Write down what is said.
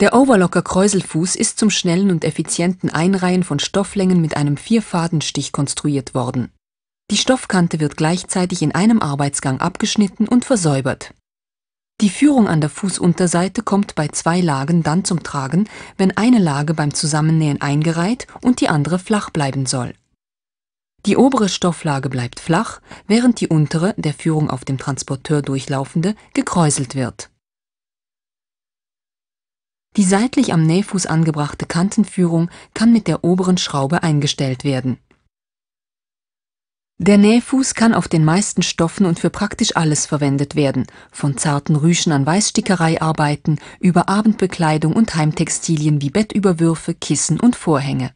Der Overlocker-Kräuselfuß ist zum schnellen und effizienten Einreihen von Stofflängen mit einem Vierfadenstich konstruiert worden. Die Stoffkante wird gleichzeitig in einem Arbeitsgang abgeschnitten und versäubert. Die Führung an der Fußunterseite kommt bei zwei Lagen dann zum Tragen, wenn eine Lage beim Zusammennähen eingereiht und die andere flach bleiben soll. Die obere Stofflage bleibt flach, während die untere, der Führung auf dem Transporteur durchlaufende, gekräuselt wird die seitlich am Nähfuß angebrachte Kantenführung kann mit der oberen Schraube eingestellt werden. Der Nähfuß kann auf den meisten Stoffen und für praktisch alles verwendet werden, von zarten Rüschen an Weißstickereiarbeiten über Abendbekleidung und Heimtextilien wie Bettüberwürfe, Kissen und Vorhänge